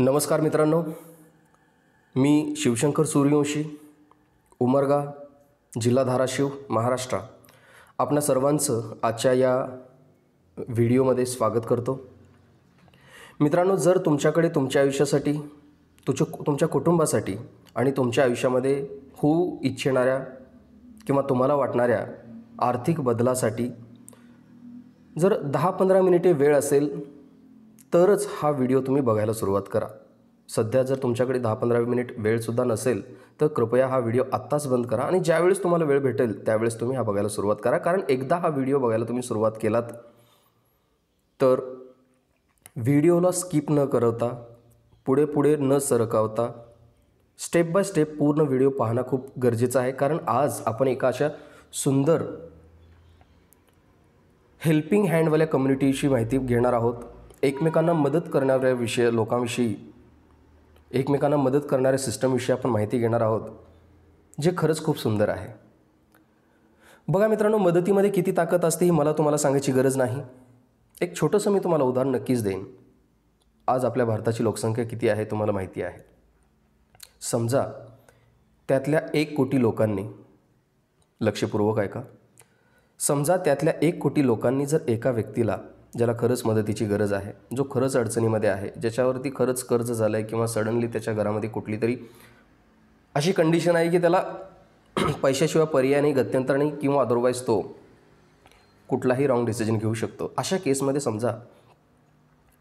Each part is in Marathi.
नमस्कार मित्रांनो मी शिवशंकर सूर्यवंशी उमरगा जिल्हा धाराशिव महाराष्ट्र आपणा सर्वांचं आजच्या या व्हिडिओमध्ये स्वागत करतो मित्रांनो जर तुमच्याकडे तुमच्या आयुष्यासाठी तुझ्या तुमच्या कुटुंबासाठी आणि तुमच्या आयुष्यामध्ये होऊ इच्छिणाऱ्या किंवा तुम्हाला वाटणाऱ्या आर्थिक बदलासाठी जर दहा पंधरा मिनिटे वेळ असेल तरच हा व्हिडिओ तुम्ही बघायला सुरुवात करा सध्या जर तुमच्याकडे दहा पंधरा मिनिट वेळसुद्धा नसेल तर कृपया हा व्हिडिओ आत्ताच बंद करा आणि ज्यावेळेस तुम्हाला वेळ भेटेल त्यावेळेस तुम्ही हा बघायला सुरुवात करा कारण एकदा हा व्हिडिओ बघायला तुम्ही सुरुवात केलात तर व्हिडिओला स्किप न करता पुढे पुढे न सरकावता स्टेप बाय स्टेप पूर्ण व्हिडिओ पाहणं खूप गरजेचं आहे कारण आज आपण एका अशा सुंदर हेल्पिंग हँडवाल्या कम्युनिटीची माहिती घेणार आहोत एकमेकांना मदत करणाऱ्या विषय लोकांविषयी एकमेकांना मदत करणाऱ्या सिस्टमविषयी आपण माहिती घेणार आहोत जे खरंच खूप सुंदर आहे बघा मित्रांनो मदतीमध्ये किती ताकद असते ही मला तुम्हाला सांगायची गरज नाही एक छोटंसं मी तुम्हाला उदाहरण नक्कीच देईन आज आपल्या भारताची लोकसंख्या किती आहे तुम्हाला माहिती आहे समजा त्यातल्या एक कोटी लोकांनी लक्षपूर्वक ऐका समजा त्यातल्या एक कोटी लोकांनी जर एका व्यक्तीला ज्याला खरंच मदतीची गरज आहे जो खरंच अडचणीमध्ये आहे ज्याच्यावरती खरंच कर्ज झालं आहे किंवा सडनली त्याच्या घरामध्ये कुठली तरी अशी कंडिशन आहे की त्याला पैशाशिवाय पर्याय नाही गत्यंतर नाही किंवा अदरवाईज तो कुठलाही रॉंग डिसिजन घेऊ शकतो अशा केसमध्ये समजा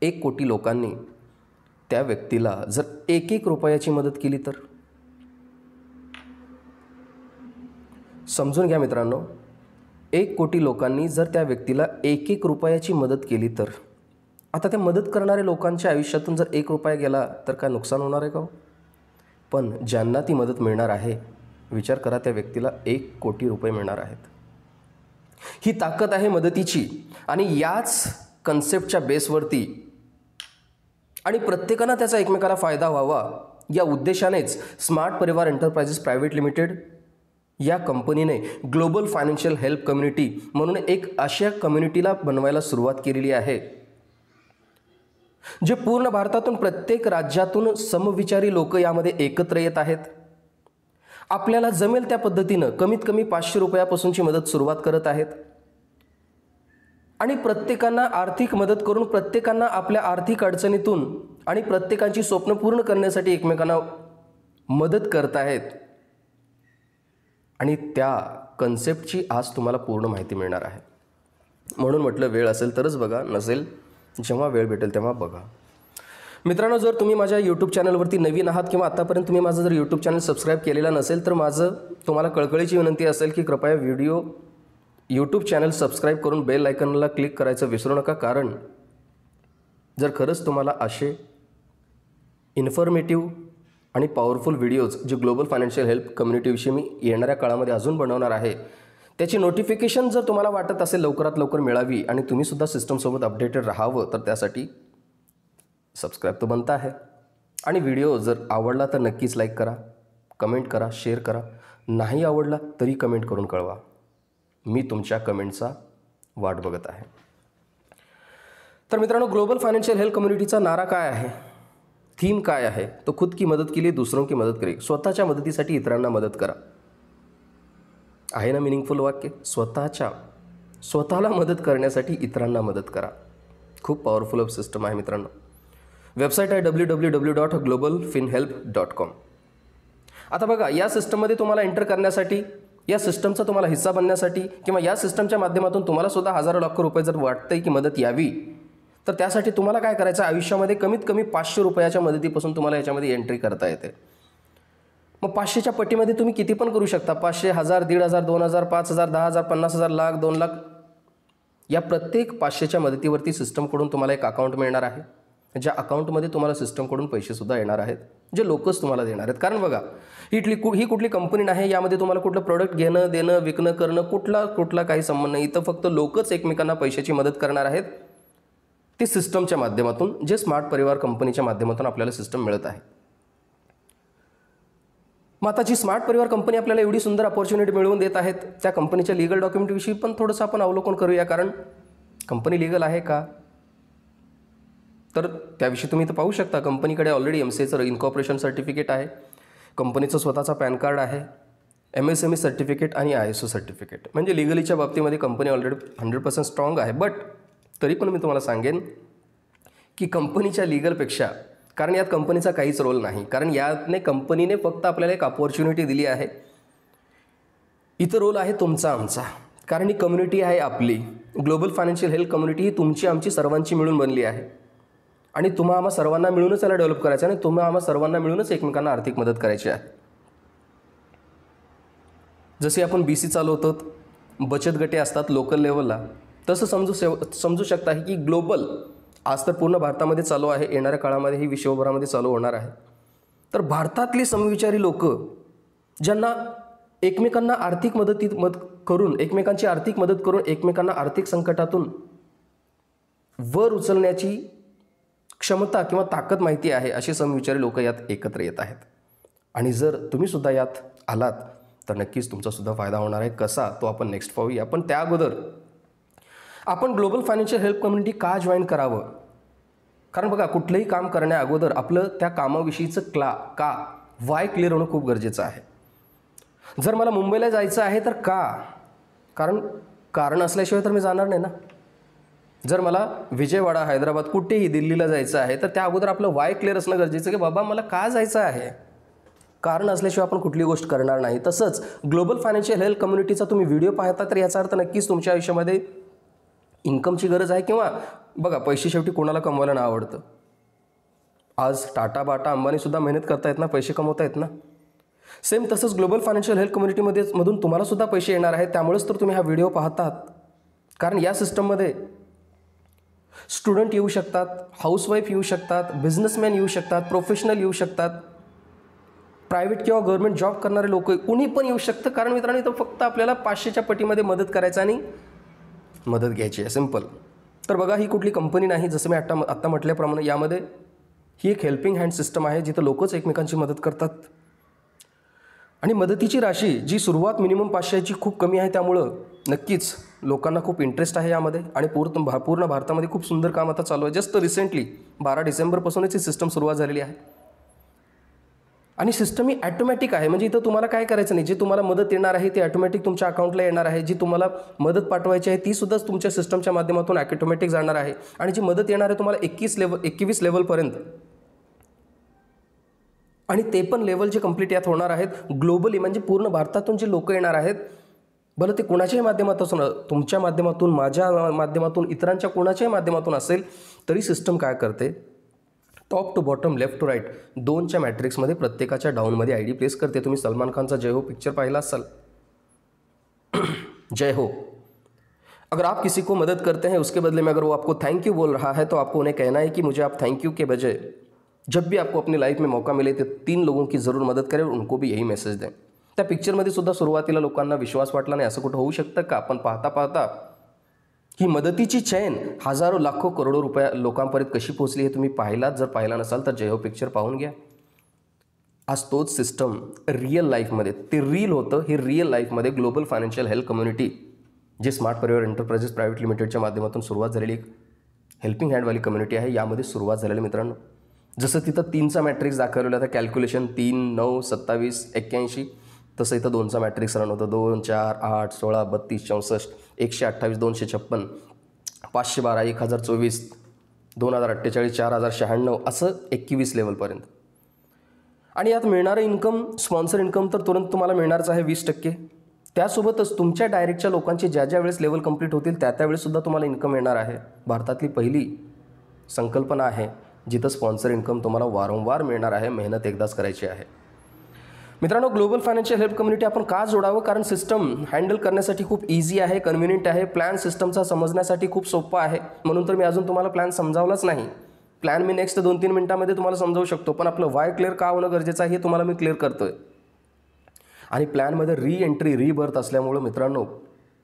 एक कोटी लोकांनी त्या व्यक्तीला जर एक एक रुपयाची मदत केली तर समजून घ्या मित्रांनो एक कोटी लोकांनी जर त्या व्यक्तीला एक एक रुपयाची मदत केली तर आता त्या मदत करणाऱ्या लोकांच्या आयुष्यातून जर एक रुपया गेला तर काय नुकसान होणार आहे का हो? पण ज्यांना ती मदत मिळणार आहे विचार करा त्या व्यक्तीला एक कोटी रुपये मिळणार आहेत ही ताकद आहे मदतीची आणि याच कन्सेप्टच्या बेसवरती आणि प्रत्येकानं त्याचा एकमेकाला फायदा व्हावा या उद्देशानेच smart Parivar enterprises private limited या कंपनीने ग्लोबल फायनान्शियल हेल्प कम्युनिटी म्हणून एक अशा कम्युनिटीला बनवायला सुरुवात केलेली आहे जे पूर्ण भारतातून प्रत्येक राज्यातून समविचारी लोक यामध्ये एकत्र येत आहेत आपल्याला जमेल त्या पद्धतीनं कमीत कमी पाचशे रुपयापासूनची मदत सुरुवात करत आहेत आणि प्रत्येकांना आर्थिक मदत करून प्रत्येकांना आपल्या आर्थिक अडचणीतून आणि प्रत्येकांची स्वप्न पूर्ण करण्यासाठी एकमेकांना मदत करत आहेत आणि त्या कन्सेप्टची आज तुम्हाला पूर्ण माहिती मिळणार आहे म्हणून म्हटलं वेळ असेल तरच बघा नसेल जेव्हा वेळ भेटेल तेव्हा बघा मित्रांनो जर तुम्ही माझ्या यूट्यूब चॅनलवरती नवीन आहात किंवा आतापर्यंत तुम्ही माझं जर यूट्यूब चॅनल सबस्क्राईब केलेला नसेल तर माझं तुम्हाला कळकळीची विनंती असेल की कृपया व्हिडिओ यूट्यूब चॅनल सबस्क्राईब करून बेल आयकनला क्लिक करायचं विसरू नका कारण जर खरंच तुम्हाला असे इन्फॉर्मेटिव्ह आणि पॉवरफुल व्हिडिओज जे ग्लोबल फायनान्शियल हेल्प कम्युनिटीविषयी मी येणाऱ्या काळामध्ये अजून बनवणार आहे त्याची नोटिफिकेशन जर तुम्हाला वाटत असेल लवकरात लवकर मिळावी आणि तुम्हीसुद्धा सिस्टमसोबत अपडेटेड राहावं तर त्यासाठी सबस्क्राईब तर बनता आहे आणि व्हिडिओ जर आवडला तर नक्कीच लाईक करा कमेंट करा शेअर करा नाही आवडला तरी कमेंट करून कळवा मी तुमच्या कमेंटचा वाट बघत आहे तर मित्रांनो ग्लोबल फायनान्शियल हेल्थ कम्युनिटीचा नारा काय आहे थीम काय आहे तो खुद की मदत केली लिए की मदत करेल स्वतःच्या मदतीसाठी इतरांना मदत करा आहे ना मिनिंगफुल वाक्य स्वतःच्या स्वतःला मदत करण्यासाठी इतरांना मदत करा खूप पॉवरफुल ऑफ सिस्टम आहे मित्रांनो वेबसाईट आहे W W W dot global fin help dot com आता बघा या सिस्टममध्ये तुम्हाला एंटर करण्यासाठी या सिस्टमचा तुम्हाला हिस्सा बनण्यासाठी किंवा या सिस्टमच्या माध्यमातून तुम्हाला सुद्धा हजारो लाखो रुपये जर वाटतंय की मदत यावी तर त्यासाठी तुम्हाला काय करायचं आयुष्यामध्ये कमीत कमी पाचशे रुपयाच्या मदतीपासून तुम्हाला याच्यामध्ये एंट्री करता येते मग पाचशेच्या पट्टीमध्ये तुम्ही किती पण करू शकता पाचशे हजार दीड हजार दोन हजार पाच हजार दहा हजार पन्नास हजार लाख दोन लाख या प्रत्येक पाचशेच्या मदतीवरती सिस्टमकडून तुम्हाला एक अकाउंट मिळणार आहे ज्या अकाउंटमध्ये तुम्हाला सिस्टमकडून पैसेसुद्धा येणार आहेत जे लोकच तुम्हाला देणार आहेत कारण बघा इटली कु ही कुठली कंपनी नाही यामध्ये तुम्हाला कुठलं प्रोडक्ट घेणं देणं विकणं करणं कुठला कुठला काही संबंध नाही इथं फक्त लोकच एकमेकांना पैशाची मदत करणार आहेत ती सिस्टमच्या माध्यमातून जे स्मार्ट परिवार कंपनीच्या माध्यमातून आपल्याला सिस्टम मिळत आहे मग आता जी स्मार्ट परिवार कंपनी आपल्याला एवढी सुंदर अपॉर्च्युनिटी मिळवून देत आहेत त्या कंपनीच्या लिगल डॉक्युमेंटविषयी पण थोडंसं आपण अवलोकन करूया कारण कंपनी लिगल आहे का तर त्याविषयी तुम्ही तर पाहू शकता कंपनीकडे ऑलरेडी एम सी एचं इन्कॉपरेशन सर्टिफिकेट आहे कंपनीचं स्वतःचा पॅन कार्ड आहे M S M E certificate आणि आय एस ओ सर्टिफिकेट म्हणजे लिगलीच्या बाबतीमध्ये company already hundred percent strong आहे बट तरी पण मी तुम्हाला सांगेन की कंपनीच्या लिगलपेक्षा कारण यात कंपनीचा काहीच रोल नाही कारण यातने कंपनीने फक्त आपल्याला एक अपॉर्च्युनिटी दिली आहे इथं रोल आहे तुमचा आमचा कारण ही कम्युनिटी आहे आपली ग्लोबल फायनान्शियल हेल्थ कम्युनिटी ही तुमची आमची सर्वांची मिळून बनली आहे आणि तुम्हा आम्हा सर्वांना मिळूनच याला डेव्हलप करायचं आहे आणि तुम्हा आम्हा सर्वांना मिळूनच एकमेकांना आर्थिक मदत करायची आहे जसे आपण बी सी चालवतो बचत गटे असतात लोकल लेवलला तसं समजू सेव समजू शकता आहे की ग्लोबल आज तर पूर्ण भारतामध्ये चालू आहे येणाऱ्या काळामध्ये ही विश्वभरामध्ये चालू होणार आहे तर भारतातली समविचारी लोक ज्यांना एकमेकांना आर्थिक मदतीत मद करून एकमेकांची आर्थिक मदत करून एकमेकांना आर्थिक संकटातून वर उचलण्याची क्षमता किंवा ताकद माहिती आहे असे समविचारी लोक यात एकत्र येत आहेत आणि जर तुम्हीसुद्धा यात आलात तर नक्कीच तुमचासुद्धा फायदा होणार आहे कसा तो आपण नेक्स्ट पाहूया पण त्या अगोदर आपण ग्लोबल फायनान्शियल हेल्प कम्युनिटी का जॉईन करावं कारण बघा कुठलंही काम करण्या अगोदर आपलं त्या कामाविषयीचं क्ला का वाय क्लिअर होणं खूप गरजेचं आहे जर मला मुंबईला जायचं आहे तर का कारण कारण असल्याशिवाय तर मी जाणार नाही ना जर मला विजयवाडा हैदराबाद कुठेही दिल्लीला जायचं आहे तर त्या अगोदर आपलं वाय क्लिअर असणं गरजेचं की बाबा मला का जायचं आहे कारण असल्याशिवाय आपण कुठली गोष्ट करणार नाही तसंच ग्लोबल फायनान्शियल हेल्थ कम्युनिटीचा तुम्ही व्हिडिओ पाहता तर याचा अर्थ नक्कीच तुमच्या आयुष्यामध्ये इन्कमची गरज आहे किंवा बघा पैसे शेवटी कोणाला कमवायला ना आवडतं आज टाटा बाटा अंबानीसुद्धा मेहनत करतायत ना पैसे कमवतायत ना सेम तसंच ग्लोबल फायनान्शियल हेल्थ कम्युनिटीमध्ये मधून तुम्हालासुद्धा पैसे येणार आहेत त्यामुळेच तर तुम्ही हा व्हिडिओ पाहतात कारण या सिस्टममध्ये स्टुडंट येऊ शकतात हाऊसवाईफ येऊ शकतात बिझनेसमॅन येऊ शकतात प्रोफेशनल येऊ शकतात प्रायव्हेट किंवा गव्हर्मेंट जॉब करणारे लोक कुणी पण येऊ शकतं कारण मित्रांनो इथं फक्त आपल्याला पाचशेच्या पटीमध्ये मदत करायचं आणि मदत घ्यायची आहे सिम्पल तर बघा ही कुठली कंपनी नाही जसं मी आत्ता आत्ता म्हटल्याप्रमाणे यामध्ये ही एक हेल्पिंग हँड सिस्टम आहे जिथं लोकच एकमेकांची मदत करतात आणि मदतीची राशी जी सुरुवात मिनिमम पाचशेची खूप कमी आहे त्यामुळं नक्कीच लोकांना खूप इंटरेस्ट आहे यामध्ये आणि पूर्ण भा पूर्ण भारतामध्ये खूप सुंदर काम आता चालू आहे जस्ट रिसेंटली बारा डिसेंबरपासूनच ही सिस्टम सुरुवात झालेली आहे आणि सिस्टम ही ॲटोमॅटिक आहे म्हणजे इथं तुम्हाला काय करायचं नाही जे तुम्हाला मदत येणार आहे ती ॲटोमॅटिक तुमच्या अकाउंटला येणार आहे जी तुम्हाला मदत पाठवायची आहे ती सुद्धा तुमच्या सिस्टमच्या माध्यमातून ॲटोमॅटिक जाणार आहे आणि जी मदत येणार आहे तुम्हाला एकवीस लेवल एकवीस लेवलपर्यंत आणि ते पण लेवल जे कंप्लीट यात होणार आहेत ग्लोबली म्हणजे पूर्ण भारतातून जे लोक येणार आहेत बरं ते कोणाच्याही माध्यमातून ना तुमच्या माध्यमातून माझ्या माध्यमातून इतरांच्या कोणाच्याही माध्यमातून असेल तरी सिस्टम काय करते top to bottom left to right दोनच्या मॅट्रिक्समध्ये प्रत्येकाच्या डाऊनमध्ये आय डी प्लेस करते तुम्ही सलमान खानचा जय हो पिक्चर पाहिला असाल जय हो अगर आप किसी को मदद करते हैं उसके बदले में अगर वो आपको थैंक यू बोल रहा है तो आपको उन्हें कहना है कि मुझे आप थैंक यू के बजाय जब भी आपको अपनी लाइफ में मौका मिले तो तीन लोगों की जरूर मदत और उनको भी यही मेसेज दें त्या पिक्चरमध्ये सुद्धा सुरुवातीला लोकांना विश्वास वाटला नाही असं कुठं होऊ शकतं का आपण पाहता पाहता ही मदतीची चैन हजारो लाखो करोडो रुपया लोकांपर्यंत कशी पोहोचली हे तुम्ही पाहिलात जर पाहिला नसाल तर जय हो पिक्चर पाहून घ्या आज तोच सिस्टम रिअल लाईफमध्ये ते रील होतं हे रिअल लाईफमध्ये ग्लोबल फायनान्शियल हेल्थ कम्युनिटी जे स्मार्ट परिवार एंटरप्राइजेस प्रायव्हेट लिमिटेडच्या माध्यमातून सुरुवात झालेली एक हेल्पिंग हँडवाली कम्युनिटी आहे यामध्ये सुरुवात झालेली मित्रांनो जसं तिथं तीनचा मॅट्रिक्स दाखवलेला होता कॅल्क्युलेशन तीन नऊ सत्तावीस एक्क्याऐंशी तसं इथं दोनचा मॅट्रिक्स रन होतं दोन चार आठ सोळा बत्तीस चौसष्ट एकशे अठ्ठावीस दोनशे छप्पन पाचशे बारा एक हजार चोवीस दोन हजार अठ्ठेचाळीस चार हजार शहाण्णव असं एकवीस लेवलपर्यंत आणि यात मिळणारं इन्कम स्पॉन्सर इन्कम तर तुरंत तुम्हाला मिळणारच आहे वीस टक्के त्यासोबतच तुमच्या डायरेक्टच्या लोकांचे ज्या ज्या वेळेस लेवल कंप्लीट होतील त्या त्यावेळेससुद्धा तुम्हाला इन्कम येणार आहे भारतातली पहिली संकल्पना आहे जिथं स्पॉन्सर इन्कम तुम्हाला वारंवार मिळणार आहे मेहनत एकदाच करायची आहे मित्रांनो ग्लोबल फायनान्शियल हेल्प कम्युनिटी आपण का जोडावं कारण सिस्टम हँडल करण्यासाठी खूप इझी आहे कन्व्हिनियंट आहे प्लॅन सिस्टमचा समजण्यासाठी खूप सोपं आहे म्हणून तर मी अजून तुम्हाला प्लॅन समजावलाच नाही प्लॅन मी नेक्स्ट दोन तीन मिनटामध्ये तुम्हाला समजावू शकतो पण आपलं वाय क्लिअर का होणं गरजेचं आहे हे तुम्हाला मी क्लिअर करतो आहे आणि प्लॅनमध्ये री एंट्री रीबर्थ असल्यामुळं मित्रांनो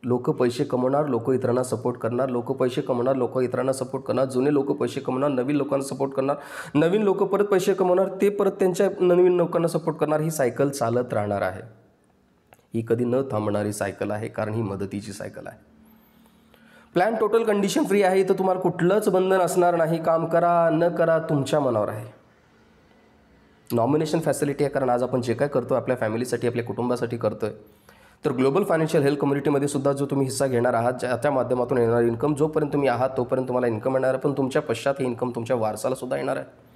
लोक पैसे कमवणार लोक इतरांना सपोर्ट करणार लोक पैसे कमवणार लोक इतरांना सपोर्ट करणार जुने लोक पैसे कमवणार नवीन लोकांना सपोर्ट करणार नवीन लोक परत पैसे कमवणार ते परत त्यांच्या नवीन लोकांना सपोर्ट करणार ही सायकल चालत राहणार आहे ही कधी न थांबणारी सायकल आहे कारण ही मदतीची सायकल आहे प्लॅन टोटल कंडिशन फ्री आहे तर तुम्हाला कुठलंच बंधन असणार नाही काम करा न करा तुमच्या मनावर आहे नॉमिनेशन फॅसिलिटी आहे कारण आज आपण जे काय करतो आपल्या फॅमिलीसाठी आपल्या कुटुंबासाठी करतो आहे तर ग्लोबल फायनान्शियल हेल्थ कम्युनिटीमध्ये सुद्धा जो तुम्ही हिस्सा घेणार आहात त्या माध्यमातून येणार इन्कम जोपर्यंत तुम्ही आहात तोपर्यंत तुम्हाला इन्कम येणार आहे पण तुमच्या पश्चात हे इन्कम तुमच्या वारसाला सुद्धा येणार आहे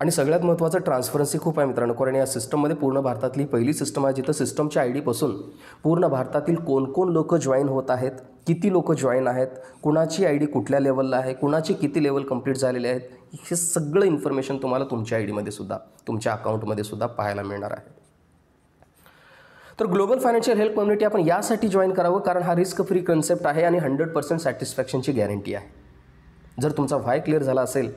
आणि सगळ्यात महत्त्वाचं ट्रान्सपरन्सी खूप आहे मित्रांनो कारण या सिस्टममध्ये पूर्ण भारतातली पहिली सिस्टम आहे जिथं सिस्टमच्या आय डीपासून पूर्ण भारतातील कोण कोण लोक जॉईन होत आहेत किती लोक जॉईन आहेत कुणाची आय डी कुठल्या लेवलला आहे कुणाची किती लेवल कंप्लीट झालेले आहेत हे सगळं इन्फॉर्मेशन तुम्हाला तुमच्या आय डीमध्ये सुद्धा तुमच्या अकाउंटमध्ये सुद्धा पाहायला मिळणार आहे तर ग्लोबल फायनान्शियल हेल्थ कम्युनिटी आपण यासाठी जॉईन करावं कारण हा रिस्क फ्री कन्सेप्ट आहे आणि हंड्रेड पर्सेंट सॅटिस्फॅक्शनची गॅरंटी आहे जर तुमचा व्हाय क्लिअर झाला असेल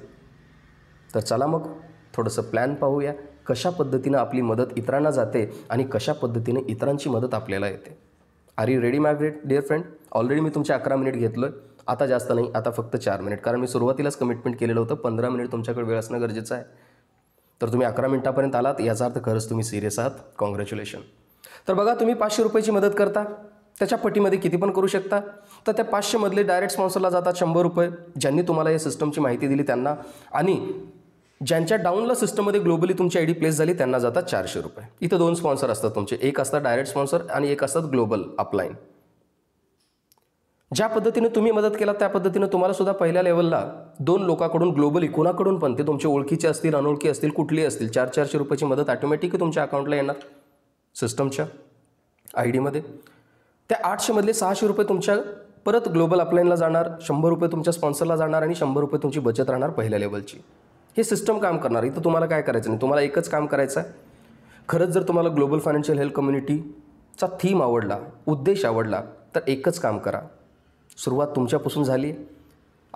तर चला मग थोडंसं प्लॅन पाहूया कशा पद्धतीनं आपली मदत इतरांना जाते आणि कशा पद्धतीने इतरांची मदत आपल्याला येते are you ready my great dear friend already मी तुमचे अकरा मिनिट घेतलो आहे आता जास्त नाही आता फक्त चार मिनिट कारण मी सुरुवातीलाच कमिटमेंट केलेलं होतं पंधरा मिनिट तुमच्याकडे वेळ असणं गरजेचं आहे तर तुम्ही अकरा मिनिटापर्यंत आलात याचा अर्थ खरंच तुम्ही सिरियस आहात कॉंग्रॅच्युलेशन तर बघा तुम्ही पाचशे रुपयाची मदत करता त्याच्या पटीमध्ये किती पण करू शकता तर त्या पाचशेमधले डायरेक्ट स्पॉन्सरला जातात शंभर रुपये ज्यांनी तुम्हाला या सिस्टमची माहिती दिली त्यांना आणि ज्यांच्या डाऊनला सिस्टममध्ये ग्लोबली तुमची आय डी प्लेस झाली त्यांना जातात चारशे रुपये इथं दोन स्पॉन्सर असतात तुमचे एक असतात डायरेक्ट स्पॉन्सर आणि एक असतात ग्लोबल अपलाईन ज्या पद्धतीने तुम्ही मदत केला त्या पद्धतीनं तुम्हाला सुद्धा पहिल्या लेवलला दोन लोकांकडून ग्लोबली कोणाकडून पण ते तुमचे ओळखीचे असतील अनोळखी असतील कुठली असतील चार चारशे रुपयाची मदत ऑटोमॅटिक तुमच्या अकाउंटला येणार सिस्टमच्या आय डीमध्ये त्या आठशेमधले सहाशे रुपये तुमच्या परत ग्लोबल अपलाईनला जाणार शंभर रुपये तुमच्या स्पॉन्सरला जाणार आणि शंभर रुपये तुमची बचत राहणार पहिल्या लेवलची हे सिस्टम काम करणार इथं तुम्हाला काय करायचं नाही तुम्हाला एकच काम करायचं आहे खरंच जर तुम्हाला ग्लोबल फायनान्शियल हेल्थ कम्युनिटीचा थीम आवडला उद्देश आवडला तर एकच काम करा सुरुवात तुमच्यापासून झाली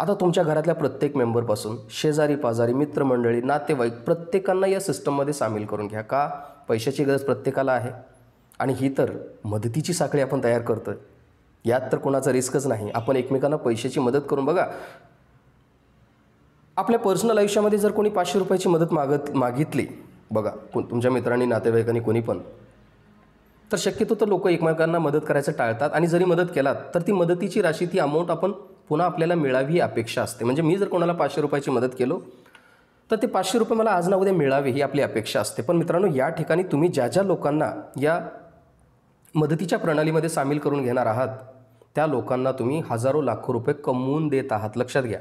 आता तुमच्या घरातल्या प्रत्येक मेंबरपासून शेजारी पाजारी मित्रमंडळी नातेवाईक प्रत्येकांना या सिस्टममध्ये सामील करून घ्या का पैशाची गरज प्रत्येकाला आहे आणि ही तर मदतीची साखळी आपण तयार करतो आहे यात तर कोणाचा रिस्कच नाही आपण एकमेकांना पैशाची मदत करून बघा आपल्या पर्सनल आयुष्यामध्ये जर कोणी पाचशे रुपयाची मदत मागत मागितली बघा कोण तुमच्या मित्रांनी नातेवाईकांनी कोणी पण तर शक्यतो तर लोक एकमेकांना मदत करायचं टाळतात आणि जरी मदत केलात तर ती मदतीची राशी ती अमाऊंट आपण पुन्हा आपल्याला मिळावी ही अपेक्षा असते म्हणजे मी जर कोणाला पाचशे रुपयाची मदत केलो तर ते पाचशे रुपये मला आज ना उद्या मिळावे ही आपली अपेक्षा असते पण मित्रांनो या ठिकाणी तुम्ही ज्या ज्या लोकांना या मदतीच्या प्रणालीमध्ये सामील करून घेणार आहात त्या लोकांना तुम्ही हजारो लाखो रुपये कमवून देत आहात लक्षात घ्या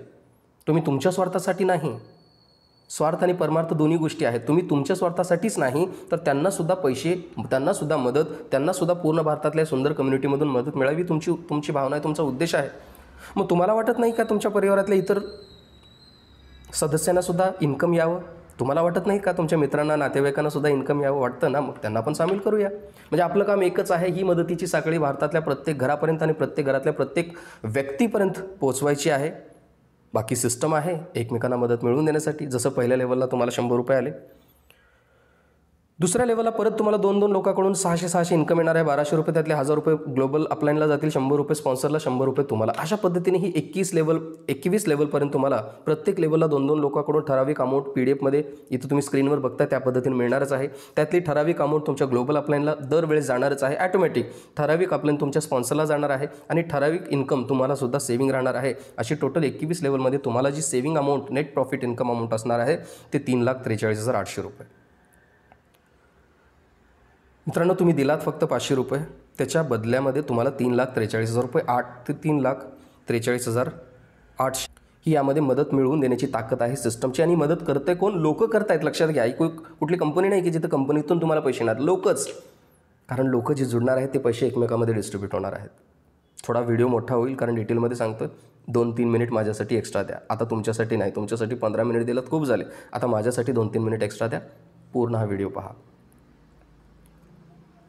तुम्ही तुमच्या स्वार्थासाठी नाही स्वार्थ आणि परमार्थ दोन्ही गोष्टी आहेत तुम्ही तुमच्या स्वार्थासाठीच नाही तर त्यांनासुद्धा पैसे त्यांनासुद्धा मदत त्यांनासुद्धा पूर्ण भारतातल्या सुंदर कम्युनिटीमधून मदत मिळावी तुमची तुमची भावना आहे तुमचा उद्देश आहे मग तुम्हाला वाटत नाही का तुमच्या परिवारातल्या इतर सदस्यांनासुद्धा सुद्धा इन्कम यावं तुम्हाला वाटत नाही का तुमच्या मित्रांना नातेवाईकांना सुद्धा इन्कम यावं वाटतं ना मग त्यांना पण सामील करूया म्हणजे आपलं काम एकच आहे ही मदतीची साखळी भारतातल्या प्रत्येक घरापर्यंत आणि प्रत्येक घरातल्या प्रत्येक व्यक्तीपर्यंत पोचवायची आहे बाकी सिस्टम आहे एकमेकांना मदत मिळवून देण्यासाठी जसं पहिल्या लेवलला तुम्हाला शंभर रुपये आले दुसऱ्या लेवलला परत तुम्हाला दोन दोन लोकांकडून सहाशे सहाशे इन्कम येणार आहे बाराशे रुपये त्यातले हजार रुपये ग्लोबल अपलाईनला जातील शंभर रुपये स्पॉन्सरला शंभर रुपये तुम्हाला अशा पद्धतीने ही एकवीस लेवल एकवीस लेवलपर्यंत तुम्हाला प्रत्येक लेवलला दोन दोन लोकांकडून ठराविक अमाऊंट पी डी एफमध्ये इथं तुम्ही स्क्रीनवर बघता त्या पद्धतीने मिळणारच आहे त्यातली ठराविक अमाऊंट तुमच्या ग्लोबल अपलाईनला दरवेळेस जाणारच आहे ॲटोमॅटिक ठराविक अपलाईन तुमच्या स्पॉन्सरला जाणार आहे आणि ठराविक इन्कम तुम्हाला सुद्धा सेविंग राहणार आहे अशी टोटल एकवीस लेवलमध्ये तुम्हाला जी saving amount net profit income amount असणार आहे ते तीन लाख त्रेचाळीस हजार आठशे रुपये मित्रांनो तुम्ही दिलात फक्त पाचशे रुपये त्याच्या बदल्यामध्ये तुम्हाला तीन लाख त्रेचाळीस हजार रुपये आठ ते तीन लाख त्रेचाळीस हजार आठशे ही यामध्ये मदत मिळवून देण्याची ताकद आहे सिस्टमची आणि मदत करते कोण लोकं आहेत लक्षात घ्या ही कुठली कंपनी नाही की जिथं कंपनीतून तुम्हाला पैसे येणार लोकच कारण लोकं जे जुडणार आहेत ते पैसे एकमेकामध्ये डिस्ट्रीब्यूट होणार आहेत थोडा व्हिडिओ मोठा होईल कारण डिटेलमध्ये सांगतो दोन तीन मिनिट माझ्यासाठी एक्स्ट्रा द्या आता तुमच्यासाठी नाही तुमच्यासाठी पंधरा मिनिट दिलं खूप झाले आता माझ्यासाठी दोन तीन मिनिट एक्स्ट्रा द्या पूर्ण हा व्हिडिओ पहा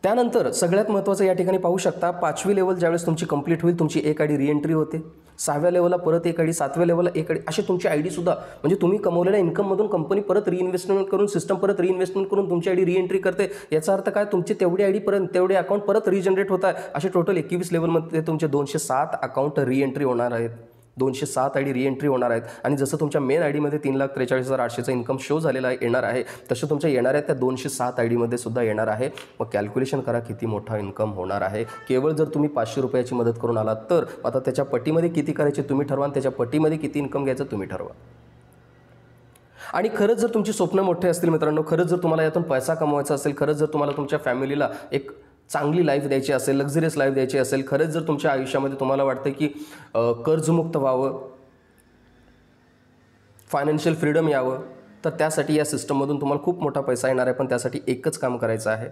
त्यानंतर सगळ्यात महत्त्वाचं या ठिकाणी पाहू शकता पाचवी लेवल ज्यावेळेस तुमची कंप्लीट होईल तुमची एक आय डी रिएंट्री होते सहाव्या लेवलला परत एक आय सातव्या लेवलला एक आय डी तुमची आय सुद्धा म्हणजे तुम्ही कमवलेल्या इन्कममधून कंपनी परत रिइन्व्हेस्टमेंट करून सिस्टम परत रिइन्व्हेस्टमेंट करून तुमची आयडी डी रिएंट्री करते याचा अर्थ काय तुमचे तेवढी आय परत तेवढे अकाउंट परत रिजनरेट होत आहे असे टोटल एकवीस लेवलमध्ये तुमचे दोनशे सात अकाउंट रिएंट्री होणार आहेत दोनशे सात आय डी रिएंट्री होणार आहेत आणि जसं तुमच्या मेन आय डीमध्ये तीन लाख त्रेचाळीस हजार आठशेचा इन्कम शो झालेला येणार आहे तसं तुमच्या येणाऱ्या आहेत त्या दोनशे सात आय डीमध्ये सुद्धा येणार आहे मग कॅल्क्युलेशन करा किती मोठा इन्कम होणार आहे केवळ जर तुम्ही पाचशे रुपयाची मदत करून आलात तर आता त्याच्या पटीमध्ये किती करायचे तुम्ही ठरवा आणि त्याच्या पटीमध्ये किती इन्कम घ्यायचं तुम्ही ठरवा आणि खरंच जर तुमची स्वप्न मोठे असतील मित्रांनो खरंच जर तुम्हाला यातून पैसा कमवायचा असेल खरंच जर तुम्हाला तुमच्या फॅमिलीला एक चांगली लाईफ द्यायची असेल लक्झरियस लाईफ द्यायची असेल खरंच जर तुमच्या आयुष्यामध्ये तुम्हाला वाटतं की कर्जमुक्त व्हावं फायनान्शियल फ्रीडम यावं तर त्यासाठी या सिस्टममधून तुम्हाला खूप मोठा पैसा येणार आहे पण त्यासाठी एकच काम करायचं आहे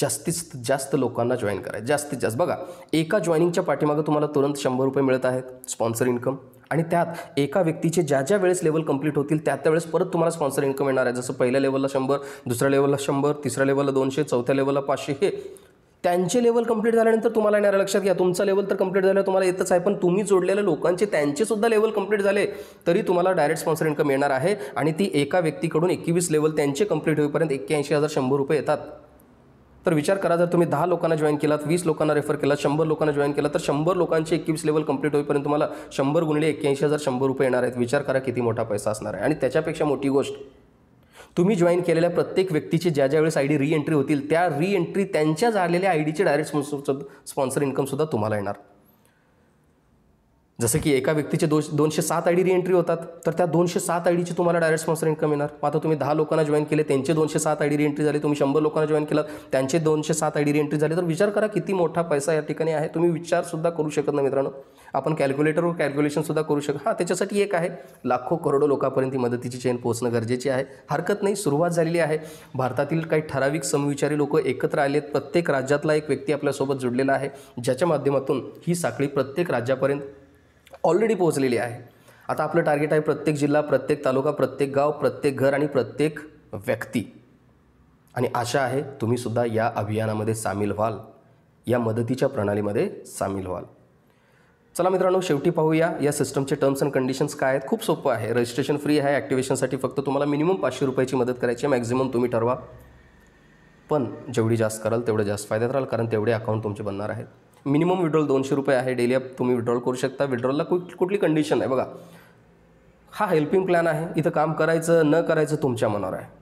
जास्तीत जास्त लोकांना जॉईन करायचं जास्तीत जास्त बघा एका जॉईनिंगच्या पाठीमागं तुम्हाला तुरंत शंभर रुपये मिळत आहेत स्पॉन्सर इन्कम आणि त्यात एका व्यक्तीचे ज्या ज्या वेळेस लेवल कंप्लीट होतील त्या त्यावेळेस परत तुम्हाला स्पॉन्सर इन्कम येणार आहे जसं पहिल्या लेवलला शंभर दुसऱ्या लेवलला शंभर तिसऱ्या लेवलला दोनशे चौथ्या लेवलला पाचशे हे त्यांचे लेवल कंप्लीट झाल्यानंतर तुम्हाला येणार लक्षात घ्या तुमचा लेवल तर कंप्लीट झालं तुम्हाला येतच आहे पण तुम्ही जोडलेल्या लोकांचे त्यांचे सुद्धा लेवल कंप्लीट झाले तरी तुम्हाला डायरेक्ट स्पॉन्सर इन्कम येणार आहे आणि ती एका व्यक्तीकडून एकवीस लेवल त्यांचे कंप्लीट होईपर्यंत एक्क्याऐंशी हजार शंभर रुपये येतात तर विचार करा जर तुम्ही दहा लोकांना जॉईन केलात वीस लोकांना रेफर केला शंभर लोकांना जॉईन केला तर शंभर लोकांची एकवीस लेवल कंप्लीट होईपर्यंत तुम्हाला शंभर गुणले एक्क्याऐंशी हजार शंभर रुपये येणार आहेत विचार करा किती मोठा पैसा असणार आहे आणि त्याच्यापेक्षा मोठी गोष्ट तुम्ही जॉईन केलेल्या प्रत्येक व्यक्तीची ज्या ज्या वेळेस आय डी रिएंट्री होतील त्या रिएंट्री त्यांच्या झालेल्या आय डीचे डायरेक्ट स्पॉन्सर इन्कमसुद्धा तुम्हाला येणार जसं की एका व्यक्तीचे दोश दोनशे सात आय डी रिएंट्री होतात तर त्या दोनशे सात आय डीची तुम्हाला डायरेक्ट स्पॉन्सर इन्कम येणार मग आता तुम्ही दहा लोकांना जॉईन केले त्यांचे दोनशे सात आय डी रिएंट्री झाली तुम्ही शंभर लोकांना जॉईन केलं त्यांचे दोनशे सात आय डी रिएंट्री झाली तर विचार करा किती मोठा पैसा या ठिकाणी आहे तुम्ही विचारसुद्धा करू शकत नाही मित्रांनो आपण कॅल्क्युलेटरवर कॅल्क्युलेशनसुद्धा करू शकतो हां त्याच्यासाठी एक आहे लाखो करोडो लोकांपर्यंत मदतीची चेन पोहोचणं गरजेची आहे हरकत नाही सुरुवात झालेली आहे भारतातील काही ठराविक समविचारी लोक एकत्र आले प्रत्येक राज्यातला एक व्यक्ती आपल्यासोबत जुडलेला आहे ज्याच्या माध्यमातून ही साखळी प्रत्येक राज्यापर्यंत ऑलरेडी पोहोचलेली आहे आता आपलं टार्गेट आहे प्रत्येक जिल्हा प्रत्येक तालुका प्रत्येक गाव प्रत्येक घर आणि प्रत्येक व्यक्ती आणि आशा आहे तुम्हीसुद्धा या अभियानामध्ये सामील व्हाल या मदतीच्या प्रणालीमध्ये सामील व्हाल चला मित्रांनो शेवटी पाहूया या सिस्टमचे टर्म्स अँड कंडिशन्स काय आहेत खूप सोपं आहे रजिस्ट्रेशन फ्री आहे ॲक्टिवेशनसाठी फक्त तुम्हाला मिनिमम पाचशे रुपयाची मदत करायची आहे मॅक्झिमम तुम्ही ठरवा पण जेवढी जास्त कराल तेवढे जास्त फायद्यात राहाल कारण तेवढे अकाउंट तुमचे बनणार आहेत मिनिमम विड्रॉल दोनशे रुपये आहे डेली तुम्ही विड्रॉल करू शकता विड्रॉलला कुठ कुठली कंडिशन आहे बघा हा हेल्पिंग प्लॅन आहे इथं काम करायचं न करायचं तुमच्या मनावर आहे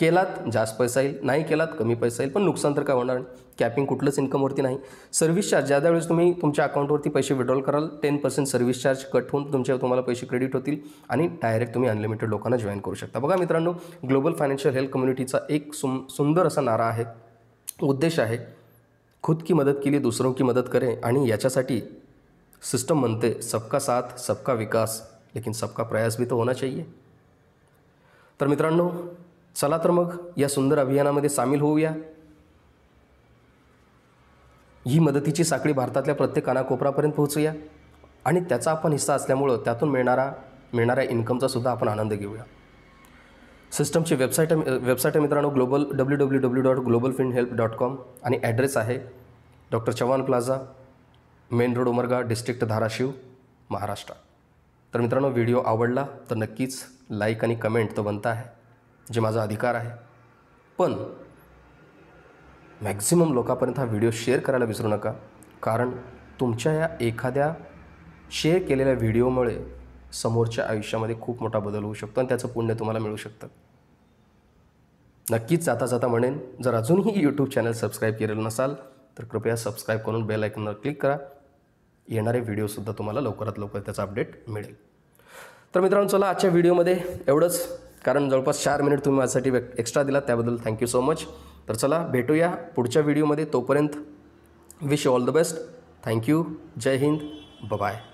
केलात जास्त पैसा येईल नाही केलात कमी पैसा येईल पण नुकसान तर काय होणार नाही कॅपिंग कुठलंच इन्कमवरती नाही सर्व्हिस चार्ज ज्या वेळेस तुम्ही तुमच्या अकाउंटवरती पैसे विड्रॉल कराल ten percent service charge cut होऊन तुमच्या तुम्हाला पैसे क्रेडिट होतील आणि डायरेक्ट तुम्ही अनलिमिटेड लोकांना जॉईन करू शकता बघा मित्रांनो ग्लोबल फायनान्शियल हेल्थ कम्युनिटीचा एक सुंदर असा नारा आहे उद्देश आहे खुद की मदत केली दुसरों की मदत करे आणि याच्यासाठी सिस्टम म्हणते सबका साथ सबका विकास लेकिन सबका प्रयास भी तो होना चाहिए तर मित्रांनो चला तर मग या सुंदर अभियानामध्ये सामील होऊया ही मदतीची साखळी भारतातल्या प्रत्येक कानाकोपरापर्यंत पोहोचूया आणि त्याचा आपण हिस्सा असल्यामुळं त्यातून मिळणारा मिळणाऱ्या इन्कमचासुद्धा आपण आनंद घेऊया सिस्टमची वेबसाईट वेबसाइट वेबसाईट आहे मित्रांनो global W W W dot global find help dot com आणि ॲड्रेस आहे doctor Chavan plaza main road Umarga district Dharashiv Maharashtra तर मित्रांनो व्हिडिओ आवडला तर नक्कीच लाईक आणि कमेंट तो बनता आहे जे माझा अधिकार आहे पण मॅक्झिमम लोकांपर्यंत हा व्हिडिओ शेअर करायला विसरू नका कारण तुमच्या या एखाद्या शेअर केलेल्या व्हिडिओमुळे समोरच्या आयुष्यामध्ये खूप मोठा बदल होऊ शकतो आणि त्याचं पुण्य तुम्हाला मिळू शकतं नक्कीच जाता जाता म्हणेन जर अजूनही यूट्यूब चॅनल सबस्क्राईब केलेलं नसाल तर कृपया सबस्क्राईब करून बेल आयकनवर क्लिक करा येणारे व्हिडिओसुद्धा तुम्हाला लवकरात लवकर त्याचा अपडेट मिळेल तर मित्रांनो चला आजच्या व्हिडिओमध्ये एवढंच कारण जवळपास चार मिनिट तुम्ही माझ्यासाठी एक्स्ट्रा दिला त्याबद्दल थँक्यू सो मच तर चला भेटूया पुढच्या व्हिडिओमध्ये तोपर्यंत wish all the best thank you Jai Hind bye